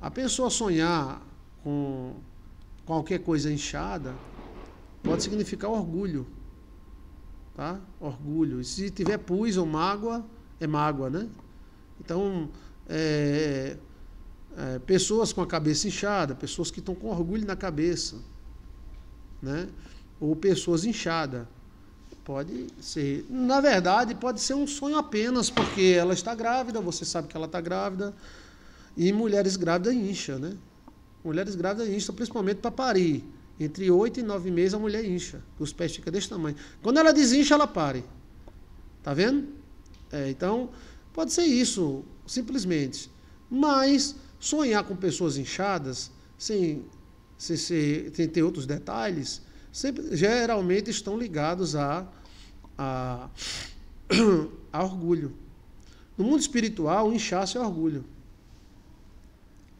A pessoa sonhar com qualquer coisa inchada pode significar orgulho. Tá? Orgulho. E se tiver pus ou mágoa, é mágoa, né? Então, é, é, pessoas com a cabeça inchada, pessoas que estão com orgulho na cabeça, né? ou pessoas inchadas. Pode ser. Na verdade, pode ser um sonho apenas, porque ela está grávida, você sabe que ela está grávida, e mulheres grávidas incha, né? Mulheres grávidas incham, principalmente para parir. Entre oito e nove meses a mulher incha. Os pés ficam desse tamanho. Quando ela desincha, ela pare. Tá vendo? É, então, pode ser isso, simplesmente. Mas sonhar com pessoas inchadas, sem, sem, ser, sem ter outros detalhes, sempre, geralmente estão ligados a, a, a orgulho. No mundo espiritual, o inchaço é orgulho.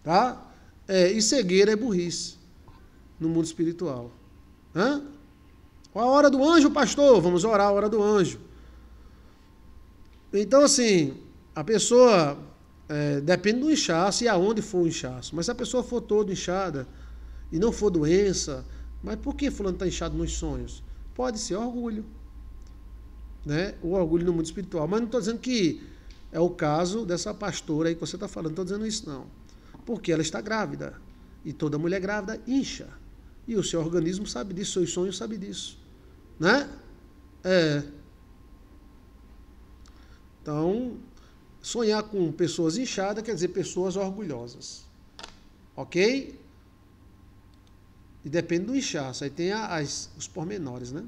Tá? É, e cegueira é burrice no mundo espiritual. Hã? A hora do anjo, pastor, vamos orar a hora do anjo. Então, assim, a pessoa é, depende do inchaço e aonde for o inchaço. Mas se a pessoa for toda inchada e não for doença, mas por que fulano está inchado nos sonhos? Pode ser orgulho. Né? O orgulho no mundo espiritual. Mas não estou dizendo que é o caso dessa pastora aí que você está falando, não estou dizendo isso não porque ela está grávida. E toda mulher grávida incha. E o seu organismo sabe disso, seus sonhos sabem disso. Né? É. Então, sonhar com pessoas inchadas quer dizer pessoas orgulhosas. Ok? E depende do inchaço. Aí tem as, os pormenores, né?